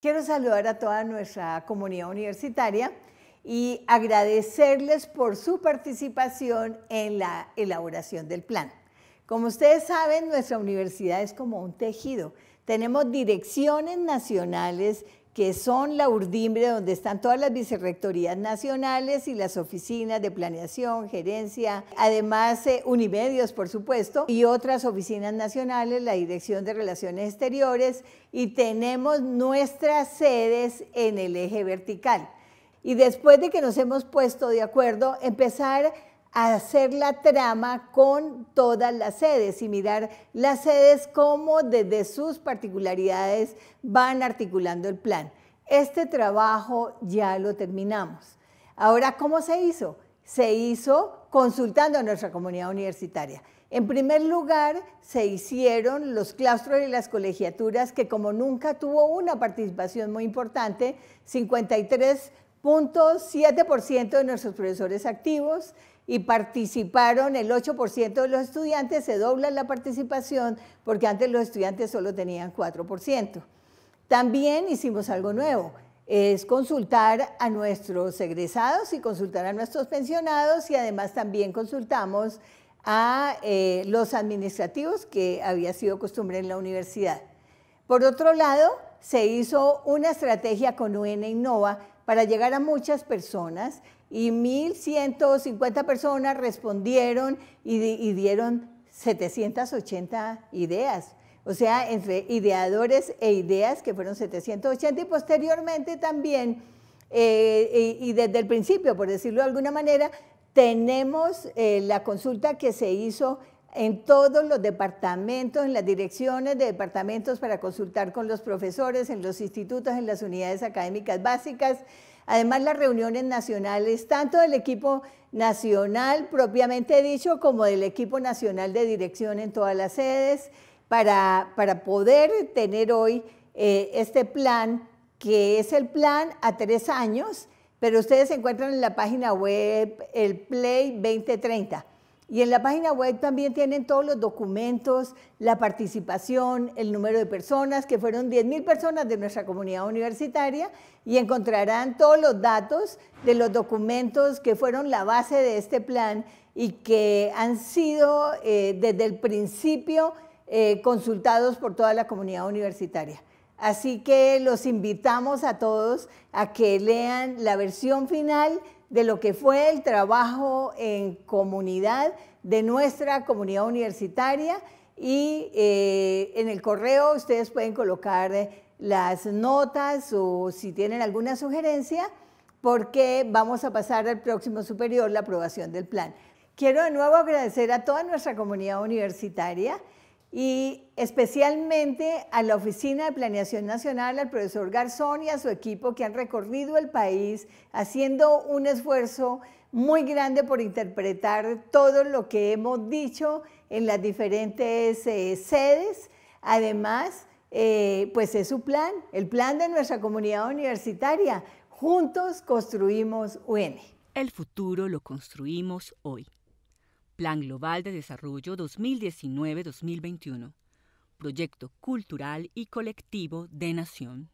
Quiero saludar a toda nuestra comunidad universitaria y agradecerles por su participación en la elaboración del plan. Como ustedes saben, nuestra universidad es como un tejido. Tenemos direcciones nacionales que son la urdimbre donde están todas las vicerrectorías nacionales y las oficinas de planeación, gerencia, además eh, Unimedios, por supuesto, y otras oficinas nacionales, la Dirección de Relaciones Exteriores, y tenemos nuestras sedes en el eje vertical. Y después de que nos hemos puesto de acuerdo, empezar hacer la trama con todas las sedes y mirar las sedes como desde sus particularidades van articulando el plan. Este trabajo ya lo terminamos. Ahora, ¿cómo se hizo? Se hizo consultando a nuestra comunidad universitaria. En primer lugar, se hicieron los claustros y las colegiaturas que como nunca tuvo una participación muy importante, 53.7% de nuestros profesores activos, y participaron el 8% de los estudiantes, se dobla la participación porque antes los estudiantes solo tenían 4%. También hicimos algo nuevo, es consultar a nuestros egresados y consultar a nuestros pensionados y además también consultamos a eh, los administrativos que había sido costumbre en la universidad. Por otro lado, se hizo una estrategia con UN Innova para llegar a muchas personas y 1.150 personas respondieron y, dieron 780 ideas. O sea, entre ideadores e ideas que fueron 780 y posteriormente también, eh, y, desde el principio, por decirlo de alguna manera, tenemos eh, la consulta que se hizo en todos los departamentos, en las direcciones de departamentos para consultar con los profesores, en los institutos, en las unidades académicas básicas, Además, las reuniones nacionales, tanto del equipo nacional propiamente dicho como del equipo nacional de dirección en todas las sedes, para, para poder tener hoy eh, este plan, que es el plan a tres años, pero ustedes encuentran en la página web el Play 2030. Y en la página web también tienen todos los documentos, la participación, el número de personas, que fueron 10.000 personas de nuestra comunidad universitaria, y encontrarán todos los datos de los documentos que fueron la base de este plan y que han sido eh, desde el principio eh, consultados por toda la comunidad universitaria. Así que los invitamos a todos a que lean la versión final de lo que fue el trabajo en comunidad de nuestra comunidad universitaria y eh, en el correo ustedes pueden colocar las notas o si tienen alguna sugerencia porque vamos a pasar al próximo superior la aprobación del plan. Quiero de nuevo agradecer a toda nuestra comunidad universitaria y especialmente a la Oficina de Planeación Nacional, al profesor Garzón y a su equipo que han recorrido el país haciendo un esfuerzo muy grande por interpretar todo lo que hemos dicho en las diferentes eh, sedes. Además, eh, pues es su plan, el plan de nuestra comunidad universitaria. Juntos construimos UN. El futuro lo construimos hoy. Plan Global de Desarrollo 2019-2021, Proyecto Cultural y Colectivo de Nación.